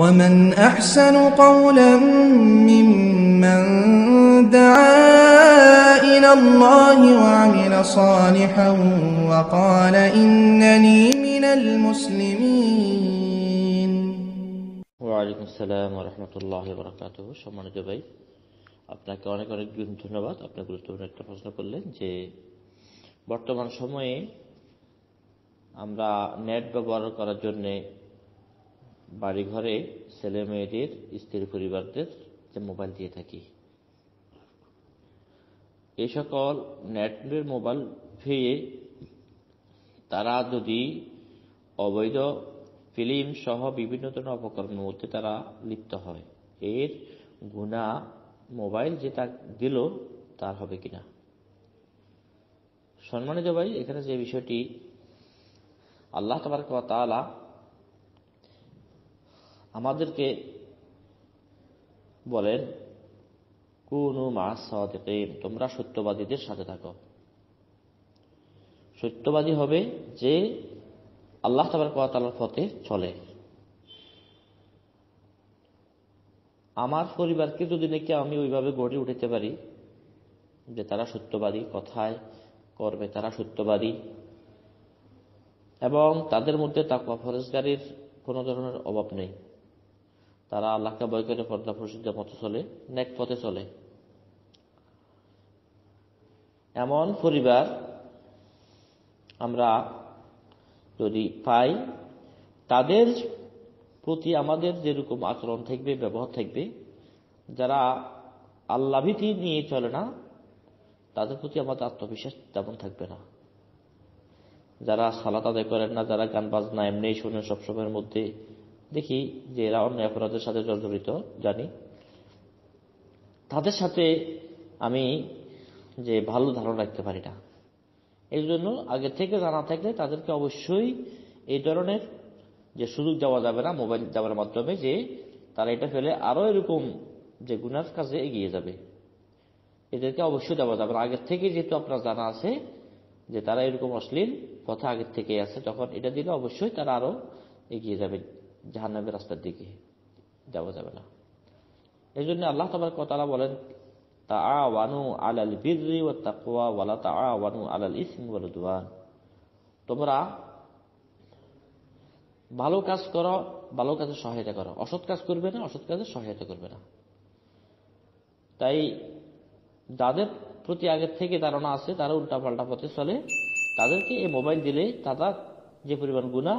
ومن أحسن قولا ممن دعا إلى الله وعمل صالحا وقال إنني من المسلمين وعليكم السلام ورحمة الله وبركاته সম্মানিত ভাই আপনাকে অনেক অনেক ধন্যবাদ আপনি গুরুত্বপূর্ণ একটা প্রশ্ন করলেন যে বর্তমান সময়ে আমরা নেট ব্যবহার করার জন্যে ঘরে ছেলে মেয়েদের স্ত্রী পরিবারদের যে মোবাইল দিয়ে থাকি এ সকল নেটের মোবাইল পেয়ে তারা যদি অবৈধ ফিল্ম সহ বিভিন্ন ধরনের অপকর্মের মধ্যে তারা লিপ্ত হয় এর গুণা মোবাইল যে তা দিল তার হবে কিনা সম্মানিত ভাই এখানে যে বিষয়টি আল্লাহ তোমার তালা আমাদেরকে বলেন কুনু মা সদেকেন তোমরা সত্যবাদীদের সাথে থাকো সত্যবাদী হবে যে আল্লাহ তাবার কোয়াতালার পথে চলে আমার পরিবারকে যদি নাকি আমি ওইভাবে গড়ে উঠাতে পারি যে তারা সত্যবাদী কথায় করবে তারা সত্যবাদী এবং তাদের মধ্যে তাকুয়া ফরেজগারির কোনো ধরনের অভাব নেই তারা আল্লাহকে ভয় করে পর্দা প্রসিদ্ধ পথে চলে নেক পথে চলে এমন পরিবার আমরা যদি পাই তাদের প্রতি আমাদের যেরকম আচরণ থাকবে ব্যবহার থাকবে যারা আল্লাভীতি নিয়ে চলে না তাদের প্রতি আমাদের আত্মবিশ্বাস তেমন থাকবে না যারা সালাত আদায় করেন না যারা গান বাজনা এমনি শোনেন সবসময়ের মধ্যে দেখি যে এরা অন্য অপরাধের সাথে জর্জরিত জানি তাদের সাথে আমি যে ভালো ধারণা রাখতে পারি না এই জন্য আগে থেকে জানা থাকলে তাদেরকে অবশ্যই এই ধরনের যে সুযোগ দেওয়া যাবে না মোবাইল দেওয়ার মাধ্যমে যে তারা এটা ফেলে আরও এরকম যে গুনার কাজে এগিয়ে যাবে এদেরকে অবশ্যই দেওয়া যাবে না আগের থেকে যেহেতু আপনার জানা আছে যে তারা এরকম অশ্লীল কথা আগের থেকে আছে তখন এটা দিলে অবশ্যই তারা আরও এগিয়ে যাবে জাহান্নামের রাস্তার দিকে যাওয়া যাবে না এই জন্য আল্লাহ তোমার কথা বলেন তা আল আলাল বিরি ও তাকুয়া বলা তা আনু আলাল ইসিম বলে দুয়ান তোমরা ভালো কাজ করো ভালো কাজে সহায়তা করো অসৎ কাজ করবে না অসৎ কাজে সহায়তা করবে না তাই যাদের প্রতি আগের থেকে ধারণা আছে তারা উল্টা পাল্টা পথে চলে তাদেরকে এই মোবাইল দিলে তারা যে পরিমাণ গুণা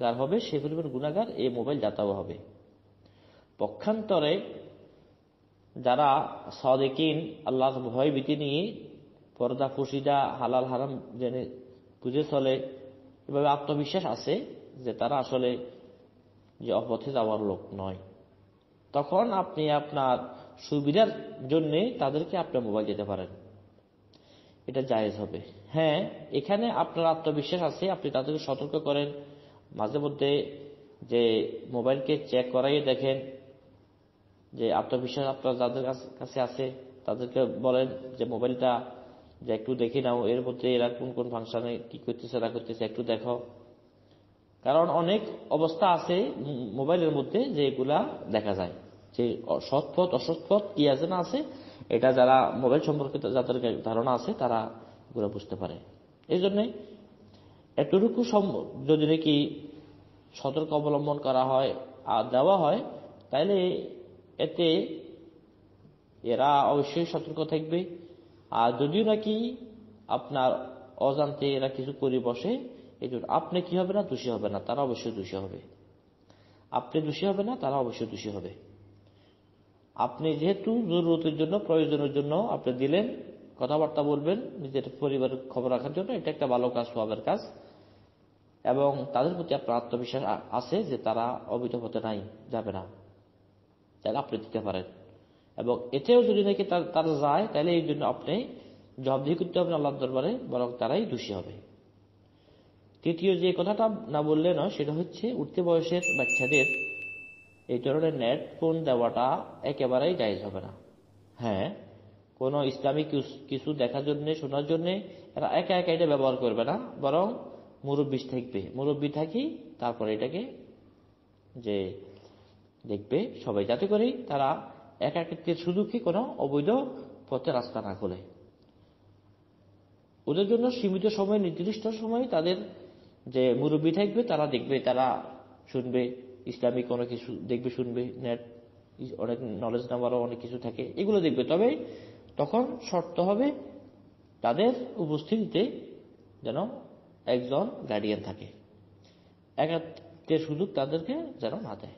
গার হবে সে পরিমাণ গুণাগার এই মোবাইল দাতাও হবে পক্ষান্তরে যারা সদেকিন আল্লাহ ভয় বিতি নিয়ে পর্দা খুশিদা হালাল হারাম জেনে বুঝে চলে এভাবে আত্মবিশ্বাস আছে যে তারা আসলে যে অপথে যাওয়ার লোক নয় তখন আপনি আপনার সুবিধার জন্যে তাদেরকে আপনার মোবাইল দিতে পারেন এটা জায়েজ হবে হ্যাঁ এখানে আপনার আত্মবিশ্বাস আছে আপনি তাদেরকে সতর্ক করেন মাঝে মধ্যে যে মোবাইলকে চেক করাই দেখেন যে আত্মবিশ্বাস আপনার যাদের কাছে আছে তাদেরকে বলেন যে মোবাইলটা যে একটু দেখি নাও এর মধ্যে এরা কোন কোন ফাংশনে কি করতেছে না করতেছে একটু দেখো কারণ অনেক অবস্থা আছে মোবাইলের মধ্যে যে এগুলা দেখা যায় যে সৎপথ পথ অসৎ পথ কি আছে না আছে এটা যারা মোবাইল সম্পর্কে যাদের ধারণা আছে তারা এগুলো বুঝতে পারে এই জন্যে এতটুকু সম্ভব যদি নাকি সতর্ক অবলম্বন করা হয় আর দেওয়া হয় তাহলে এতে এরা অবশ্যই সতর্ক থাকবে আর যদিও নাকি আপনার অজান্তে এরা কিছু করে বসে এই জন্য আপনি কি হবে না দোষী হবে না তারা অবশ্যই দোষী হবে আপনি দোষী হবে না তারা অবশ্যই দোষী হবে আপনি যেহেতু জরুরতের জন্য প্রয়োজনের জন্য আপনি দিলেন কথাবার্তা বলবেন নিজের পরিবারের খবর রাখার জন্য এটা একটা ভালো কাজ সবের কাজ এবং তাদের প্রতি আপনার আত্মবিশ্বাস আছে যে তারা অবৈধ হতে নাই যাবে না তাহলে আপনি দিতে পারেন এবং এতেও যদি নাকি তারা যায় তাহলে এই জন্য আপনি জবাবদিহি করতে হবে আল্লাহ দরবারে বরং তারাই দোষী হবে তৃতীয় যে কথাটা না বললে না সেটা হচ্ছে উঠতে বয়সের বাচ্চাদের এই ধরনের নেট ফোন দেওয়াটা একেবারেই জায়জ হবে না হ্যাঁ কোনো ইসলামিক কিছু দেখার জন্য শোনার জন্য একা একা এটা ব্যবহার করবে না বরং মুরব্বী থাকবে মুরব্বী থাকি তারপরে এটাকে যে দেখবে সবাই যাতে করে তারা শুধু কি কোনো অবৈধ পথে রাস্তা না খোলে ওদের জন্য সীমিত সময় নির্দিষ্ট সময় তাদের যে মুরব্বী থাকবে তারা দেখবে তারা শুনবে ইসলামিক কোনো কিছু দেখবে শুনবে নেট অনেক নলেজ নাম্বারও অনেক কিছু থাকে এগুলো দেখবে তবে তখন শর্ত হবে তাদের উপস্থিতিতে যেন একজন গার্ডিয়ান থাকে একাত্মের সুযোগ তাদেরকে যেন না দেয়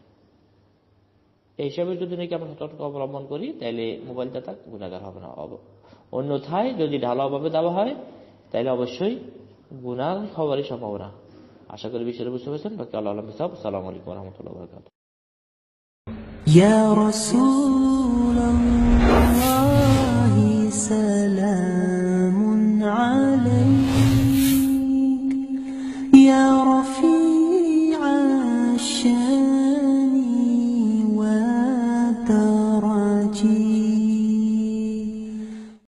এই হিসাবে যদি নাকি আমরা সতর্ক অবলম্বন করি তাহলে মোবাইল দাতা গুণাগার হবে না অন্যথায় যদি ঢালাওভাবে দেওয়া হয় তাহলে অবশ্যই গুণার হওয়ারই সম্ভাবনা আশা করি বিষয়ে বুঝতে পেরেছেন বাকি আল্লাহ আলম সালাম আসসালামু আলাইকুম রহমতুল্লাহ বরকাত سلام عليك يا